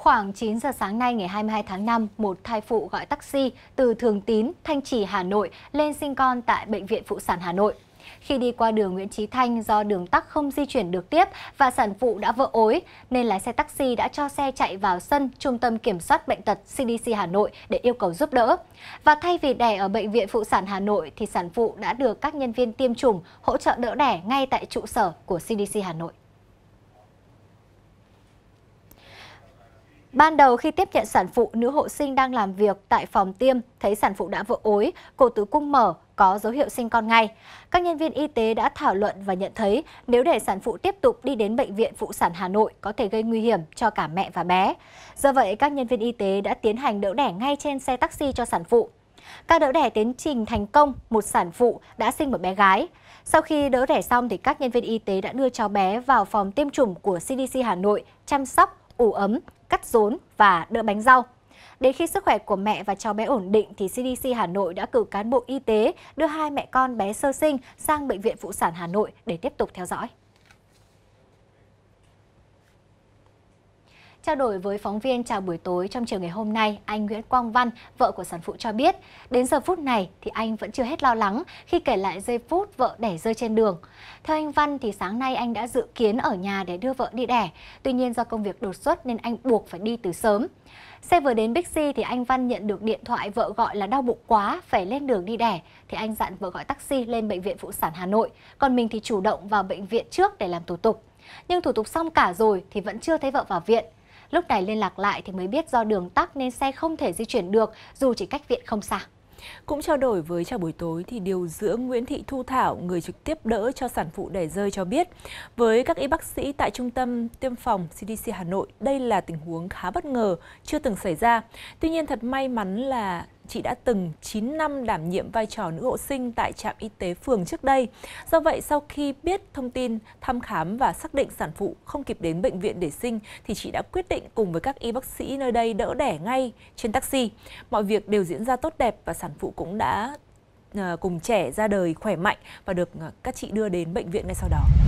Khoảng 9 giờ sáng nay ngày 22 tháng 5, một thai phụ gọi taxi từ Thường Tín, Thanh Trì, Hà Nội lên sinh con tại Bệnh viện Phụ sản Hà Nội. Khi đi qua đường Nguyễn Trí Thanh do đường tắc không di chuyển được tiếp và sản phụ đã vỡ ối, nên lái xe taxi đã cho xe chạy vào sân Trung tâm Kiểm soát Bệnh tật CDC Hà Nội để yêu cầu giúp đỡ. Và thay vì đẻ ở Bệnh viện Phụ sản Hà Nội thì sản phụ đã được các nhân viên tiêm chủng hỗ trợ đỡ đẻ ngay tại trụ sở của CDC Hà Nội. Ban đầu khi tiếp nhận sản phụ, nữ hộ sinh đang làm việc tại phòng tiêm, thấy sản phụ đã vỡ ối, cổ tử cung mở, có dấu hiệu sinh con ngay. Các nhân viên y tế đã thảo luận và nhận thấy nếu để sản phụ tiếp tục đi đến Bệnh viện Phụ sản Hà Nội có thể gây nguy hiểm cho cả mẹ và bé. Do vậy, các nhân viên y tế đã tiến hành đỡ đẻ ngay trên xe taxi cho sản phụ. Ca đỡ đẻ tiến trình thành công, một sản phụ đã sinh một bé gái. Sau khi đỡ đẻ xong thì các nhân viên y tế đã đưa cháu bé vào phòng tiêm chủng của CDC Hà Nội chăm sóc ủ ấm, cắt rốn và đỡ bánh rau. Đến khi sức khỏe của mẹ và cháu bé ổn định thì CDC Hà Nội đã cử cán bộ y tế đưa hai mẹ con bé sơ sinh sang Bệnh viện Phụ sản Hà Nội để tiếp tục theo dõi. Trao đổi với phóng viên chào buổi tối trong chiều ngày hôm nay, anh Nguyễn Quang Văn, vợ của sản phụ cho biết, đến giờ phút này thì anh vẫn chưa hết lo lắng khi kể lại giây phút vợ đẻ rơi trên đường. Theo anh Văn thì sáng nay anh đã dự kiến ở nhà để đưa vợ đi đẻ, tuy nhiên do công việc đột xuất nên anh buộc phải đi từ sớm. Xe vừa đến Bixi thì anh Văn nhận được điện thoại vợ gọi là đau bụng quá, phải lên đường đi đẻ. Thì anh dặn vợ gọi taxi lên bệnh viện phụ sản Hà Nội, còn mình thì chủ động vào bệnh viện trước để làm thủ tục. Nhưng thủ tục xong cả rồi thì vẫn chưa thấy vợ vào viện. Lúc này liên lạc lại thì mới biết do đường tắc nên xe không thể di chuyển được dù chỉ cách viện không xa. Cũng trao đổi với chào buổi tối thì điều dưỡng Nguyễn Thị Thu Thảo, người trực tiếp đỡ cho sản phụ đẻ rơi cho biết, với các y bác sĩ tại trung tâm tiêm phòng CDC Hà Nội, đây là tình huống khá bất ngờ, chưa từng xảy ra. Tuy nhiên thật may mắn là chị đã từng 9 năm đảm nhiệm vai trò nữ hộ sinh tại trạm y tế phường trước đây. Do vậy, sau khi biết thông tin thăm khám và xác định sản phụ không kịp đến bệnh viện để sinh, thì chị đã quyết định cùng với các y bác sĩ nơi đây đỡ đẻ ngay trên taxi. Mọi việc đều diễn ra tốt đẹp và sản phụ cũng đã ờ, cùng trẻ ra đời khỏe mạnh và được ờ, các chị đưa đến bệnh viện ngay sau đó.